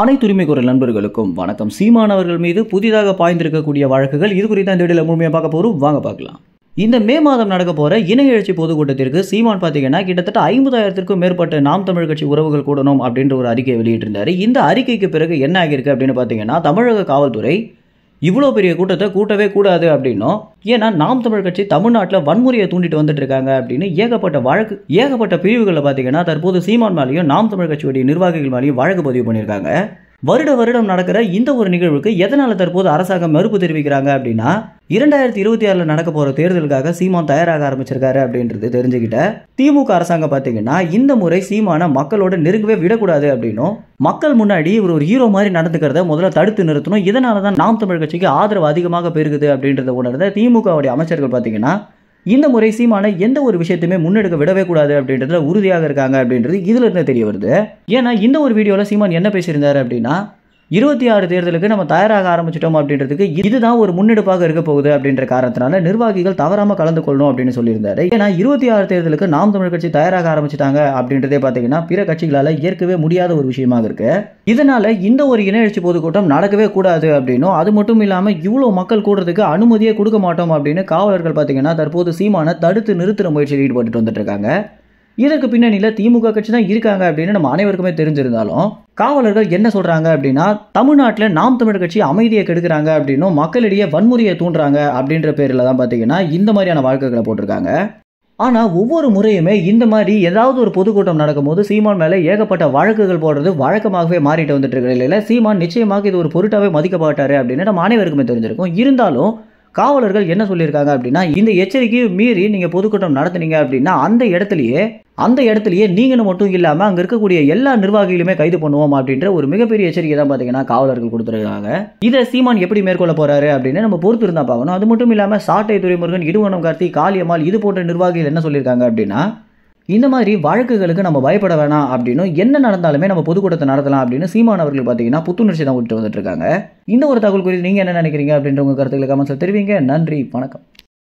அனைத்து குரல் நண்பர்களுக்கும் வணக்கம் சீமானவர்கள் மீது புதிதாக பாய்ந்திருக்கக்கூடிய வழக்குகள் இது குறித்து அந்த இடையில முழுமையாக பார்க்க போகிறோம் வாங்க பார்க்கலாம் இந்த மே மாதம் நடக்க போகிற இணைய எழுச்சி பொதுக்கூட்டத்திற்கு சீமான் பார்த்தீங்கன்னா கிட்டத்தட்ட ஐம்பதாயிரத்திற்கும் மேற்பட்ட நாம் தமிழ் கட்சி உறவுகள் கூடணும் அப்படின்ற ஒரு அறிக்கையை வெளியிட்டிருந்தார் இந்த அறிக்கைக்கு பிறகு என்ன ஆகியிருக்கு அப்படின்னு பார்த்தீங்கன்னா தமிழக காவல்துறை இவ்வளோ பெரிய கூட்டத்தை கூட்டவே கூடாது அப்படின்னும் ஏன்னா நாம் தமிழ் கட்சி தமிழ்நாட்டில் வன்முறையை தூண்டிட்டு வந்துட்டு இருக்காங்க அப்படின்னு ஏகப்பட்ட வழக்கு ஏகப்பட்ட பிரிவுகளில் பார்த்தீங்கன்னா தற்போது சீமான் மேலேயும் நாம் தமிழ் கட்சியுடைய நிர்வாகிகள் மேலேயும் வழக்கு பதிவு பண்ணியிருக்காங்க வருட வருடம் நடக்கிற இந்த ஒரு நிகழ்வுக்கு எதனால் தற்போது அரசாங்கம் மறுப்பு தெரிவிக்கிறாங்க அப்படின்னா இரண்டாயிரத்தி இருபத்தி ஆறில் நடக்க போகிற தேர்தலுக்காக சீமான் தயாராக ஆரம்பிச்சிருக்காரு அப்படின்றது தெரிஞ்சுக்கிட்ட திமுக அரசாங்கம் பார்த்தீங்கன்னா இந்த முறை சீமானை மக்களோட நெருங்கவே விடக்கூடாது அப்படின்னும் மக்கள் முன்னாடி இவர் ஒரு ஹீரோ மாதிரி நடந்துக்கிறத முதல்ல தடுத்து நிறுத்தணும் இதனால தான் நாம் தமிழ் கட்சிக்கு ஆதரவு அதிகமாக பெருகுது அப்படின்றத உணர்ந்த திமுகவுடைய அமைச்சர்கள் பார்த்தீங்கன்னா இந்த முறை சீமான எந்த ஒரு விஷயத்தையுமே முன்னெடுக்க விடவே கூடாது அப்படின்றதுல உறுதியாக இருக்காங்க அப்படின்றது இதுல இருந்து தெரிய வருது ஏன்னா இந்த ஒரு வீடியோவில் சீமான் என்ன பேசியிருந்தாரு அப்படின்னா இருபத்தி ஆறு தேர்தலுக்கு நம்ம தயாராக ஆரம்பிச்சிட்டோம் அப்படின்றதுக்கு இதுதான் ஒரு முன்னெடுப்பாக இருக்க போகுது அப்படின்ற காரணத்தினால நிர்வாகிகள் தவறாமல் கலந்து கொள்ளணும் அப்படின்னு சொல்லியிருந்தாரு ஏன்னா இருபத்தி ஆறு தேர்தலுக்கு நாம் தமிழ் கட்சி தயாராக ஆரம்பிச்சிட்டாங்க அப்படின்றதே பாத்தீங்கன்னா பிற கட்சிகளால் ஏற்கவே முடியாத ஒரு விஷயமாக இருக்கு இதனால இந்த ஒரு இன எழுச்சி பொதுக்கூட்டம் நடக்கவே கூடாது அப்படின்னும் அது மட்டும் இல்லாமல் இவ்வளோ மக்கள் கூடுறதுக்கு அனுமதியே கொடுக்க மாட்டோம் அப்படின்னு காவலர்கள் பாத்தீங்கன்னா தற்போது சீமான தடுத்து நிறுத்துற முயற்சியில் ஈடுபட்டு வந்துட்டு இருக்காங்க இதற்கு பின்னணியில் திமுக கட்சி தான் இருக்காங்க அப்படின்னு நம்ம அனைவருக்குமே தெரிஞ்சிருந்தாலும் காவலர்கள் என்ன சொல்கிறாங்க அப்படின்னா தமிழ்நாட்டில் நாம் தமிழர் கட்சி அமைதியை கெடுக்கிறாங்க அப்படின்னும் மக்களிடையே வன்முறையை தூண்டுறாங்க அப்படின்ற பேரில் தான் பார்த்தீங்கன்னா இந்த மாதிரியான வாழ்க்கைகளை போட்டிருக்காங்க ஆனால் ஒவ்வொரு முறையுமே இந்த மாதிரி ஏதாவது ஒரு பொதுக்கூட்டம் நடக்கும்போது சீமான் மேலே ஏகப்பட்ட வழக்குகள் போடுறது வழக்கமாகவே மாறிட்டு வந்துட்டு இருக்கிற இல்லை சீமான் நிச்சயமாக இது ஒரு பொருட்டாகவே மதிக்கப்பட்டார் அப்படின்னு நம்ம அனைவருக்குமே தெரிஞ்சிருக்கும் இருந்தாலும் காவலர்கள் என்ன சொல்லியிருக்காங்க அப்படின்னா இந்த எச்சரிக்கையை மீறி நீங்கள் பொதுக்கூட்டம் நடத்துனீங்க அப்படின்னா அந்த இடத்துலையே அந்த இடத்துலையே நீங்களும் மட்டும் இல்லாமல் அங்கே இருக்கக்கூடிய எல்லா நிர்வாகிகளுமே கைது பண்ணுவோம் அப்படின்ற ஒரு மிகப்பெரிய எச்சரிக்கை தான் பார்த்தீங்கன்னா காவலர்கள் கொடுத்துருக்காங்க இதை சீமான் எப்படி மேற்கொள்ள போகிறாரு அப்படின்னு நம்ம பொறுத்து இருந்தால் பார்க்கணும் அது மட்டும் இல்லாமல் சாட்டை துறைமுருகன் இடுவனம் கார்த்தி காளியம்மாள் இது போன்ற நிர்வாகிகள் என்ன சொல்லியிருக்காங்க அப்படின்னா இந்த மாதிரி வழக்குகளுக்கு நம்ம பயப்பட வேணாம் அப்படின்னு என்ன நடந்தாலுமே நம்ம பொதுக்கூட்டத்தை நடத்தலாம் அப்படின்னு சீமானவர்கள் பார்த்தீங்கன்னா புத்துணர்ச்சி தான் விட்டு வந்துட்டு இருக்காங்க இந்த ஒரு தகவல் குறித்து நீங்கள் என்ன நினைக்கிறீங்க அப்படின்ற உங்கள் கருத்துக்களை கமெண்ட்ஸில் தெரிவிங்க நன்றி வணக்கம்